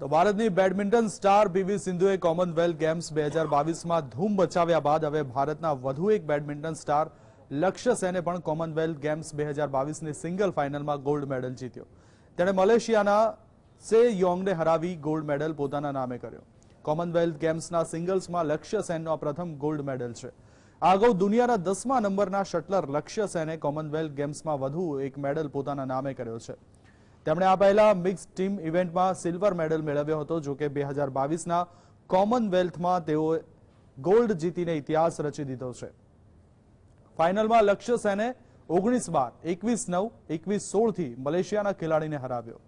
તો ભારતની badminton star PV સિંધુએ કોમનવેલ્થ ગેમ્સ બે હજાર બાવીસમાં ધૂમ બચાવ્યા બાદ હવે ભારતના વધુ એક બેડમિન્ટન સ્ટાર લક્ષ્ય સેને પણ કોમનવેલ્થ ગેમ્સ બે હજાર બાવીસની સિંગલ ફાઇનલમાં ગોલ્ડ મેડલ જીત્યો તેણે મલેશિયાના સે યોંગને હરાવી ગોલ્ડ મેડલ પોતાના નામે કર્યો કોમનવેલ્થ ગેમ્સના સિંગલ્સમાં લક્ષ્ય સેનનો આ પ્રથમ ગોલ્ડ મેડલ છે આ અગાઉ દુનિયાના દસમા નંબરના શટલર લક્ષ્ય સેને કોમનવેલ્થ ગેમ્સમાં વધુ એક મેડલ પોતાના નામે કર્યો છે તેમણે આ પહેલા મિક્સ ટીમ ઇવેન્ટમાં સિલ્વર મેડલ મેળવ્યો હતો જો કે બે હજાર બાવીસના કોમનવેલ્થમાં તેઓ ગોલ્ડ જીતીને ઇતિહાસ રચી દીધો છે ફાઇનલમાં લક્ષ્ય સેને ઓગણીસ બાર એકવીસ નવ એકવીસ સોળથી મલેશિયાના ખેલાડીને હરાવ્યો